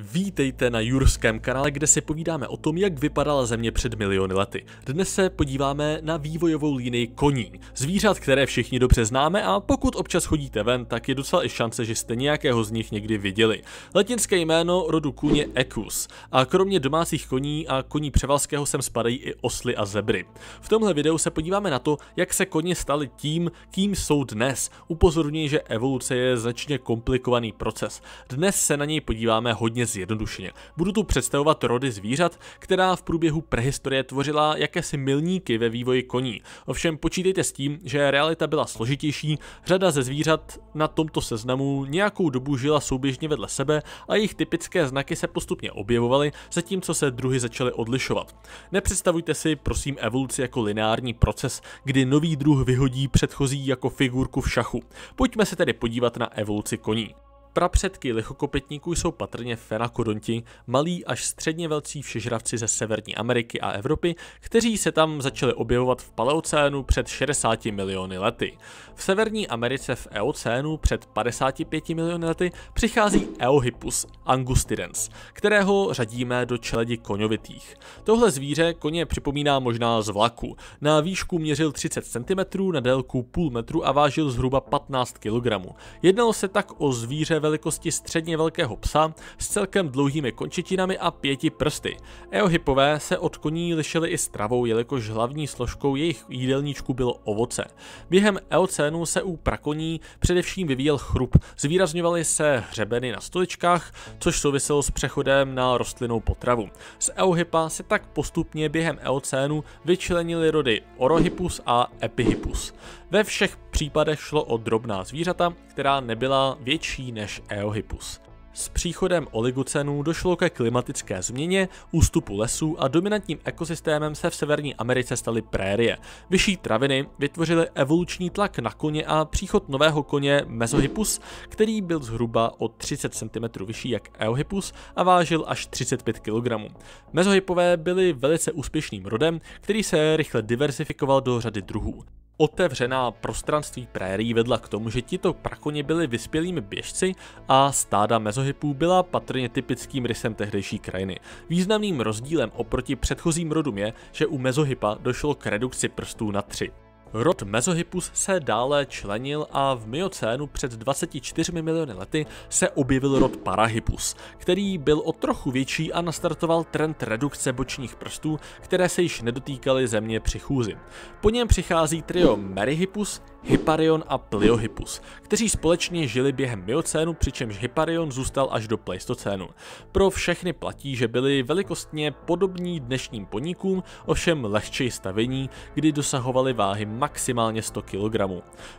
Vítejte na Jurském kanále, kde si povídáme o tom, jak vypadala země před miliony lety. Dnes se podíváme na vývojovou línii koní, zvířat, které všichni dobře známe a pokud občas chodíte ven, tak je docela i šance, že jste nějakého z nich někdy viděli. Latinské jméno rodu kůně Equus a kromě domácích koní a koní převalského sem spadají i osly a zebry. V tomhle videu se podíváme na to, jak se koně staly tím, kým jsou dnes. Upozorňuji, že evoluce je značně komplikovaný proces. Dnes se na něj podíváme hodně zjednodušeně. Budu tu představovat rody zvířat, která v průběhu prehistorie tvořila jakési milníky ve vývoji koní. Ovšem počítejte s tím, že realita byla složitější, řada ze zvířat na tomto seznamu nějakou dobu žila souběžně vedle sebe a jejich typické znaky se postupně objevovaly, zatímco se druhy začaly odlišovat. Nepředstavujte si prosím evoluci jako lineární proces, kdy nový druh vyhodí předchozí jako figurku v šachu. Pojďme se tedy podívat na evoluci koní. Prapředky lichokopytníků jsou patrně fenakodonti, malí až středně velcí všežravci ze Severní Ameriky a Evropy, kteří se tam začali objevovat v paleocénu před 60 miliony lety. V Severní Americe v eocénu před 55 miliony lety přichází Eohippus angustidens, kterého řadíme do čeledi koňovitých. Tohle zvíře koně připomíná možná z vlaku. Na výšku měřil 30 cm, na délku půl metru a vážil zhruba 15 kg. Jednalo se tak o zvíře velikosti středně velkého psa s celkem dlouhými končetinami a pěti prsty. Eohypové se od koní lišili i stravou, jelikož hlavní složkou jejich jídelníčku bylo ovoce. Během eocénu se u prakoní především vyvíjel chrup, zvýrazňovaly se hřebeny na stoličkách, což souviselo s přechodem na rostlinnou potravu. Z eohypa se tak postupně během eocénu vyčlenili rody orohypus a epihypus. Ve všech případech šlo o drobná zvířata, která nebyla větší než až Eohippus. S příchodem oligocenů došlo ke klimatické změně, ústupu lesů a dominantním ekosystémem se v Severní Americe staly prérie. Vyšší traviny vytvořily evoluční tlak na koně a příchod nového koně Mesohippus, který byl zhruba o 30 cm vyšší jak Eohippus a vážil až 35 kg. Mesohippové byli velice úspěšným rodem, který se rychle diversifikoval do řady druhů. Otevřená prostranství prérií vedla k tomu, že tito prakoni byli vyspělými běžci a stáda mezohypů byla patrně typickým rysem tehdejší krajiny. Významným rozdílem oproti předchozím rodům je, že u mezohypa došlo k redukci prstů na tři. Rod Mezohypus se dále členil a v miocénu před 24 miliony lety se objevil rod Parahypus, který byl o trochu větší a nastartoval trend redukce bočních prstů, které se již nedotýkaly země při chůzi. Po něm přichází trio Merihypus, Hyparion a Pliohippus, kteří společně žili během miocénu, přičemž Hyparion zůstal až do pleistocénu. Pro všechny platí, že byli velikostně podobní dnešním poníkům, ovšem lehčí stavení, kdy dosahovali váhy maximálně 100 kg.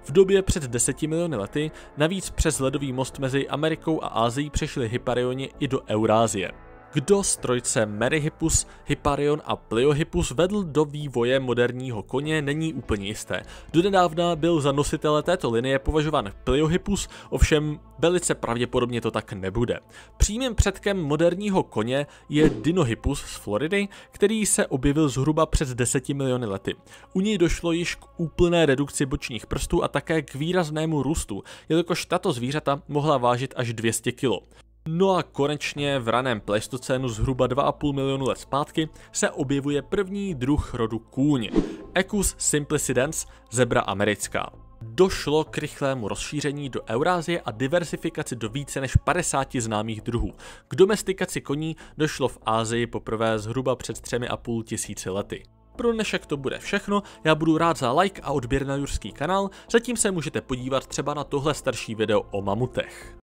V době před 10 miliony lety navíc přes ledový most mezi Amerikou a Ázií přešli Hyparioni i do Eurázie kdo z trojce Merihippus, Hyparion a Pliohippus vedl do vývoje moderního koně, není úplně jisté. Donedávna byl za nositele této linie považován Pliohippus, ovšem velice pravděpodobně to tak nebude. Přímým předkem moderního koně je Dinohippus z Floridy, který se objevil zhruba před 10 miliony lety. U něj došlo již k úplné redukci bočních prstů a také k výraznému růstu, jelikož tato zvířata mohla vážit až 200 kg. No a konečně v raném Pleistocénu zhruba 2,5 milionu let zpátky se objevuje první druh rodu kůň, Equus simplicidens, zebra americká. Došlo k rychlému rozšíření do Eurázie a diversifikaci do více než 50 známých druhů. K domestikaci koní došlo v Ázii poprvé zhruba před 3,5 tisíci lety. Pro dnešek to bude všechno, já budu rád za like a odběr na Jurský kanál, zatím se můžete podívat třeba na tohle starší video o mamutech.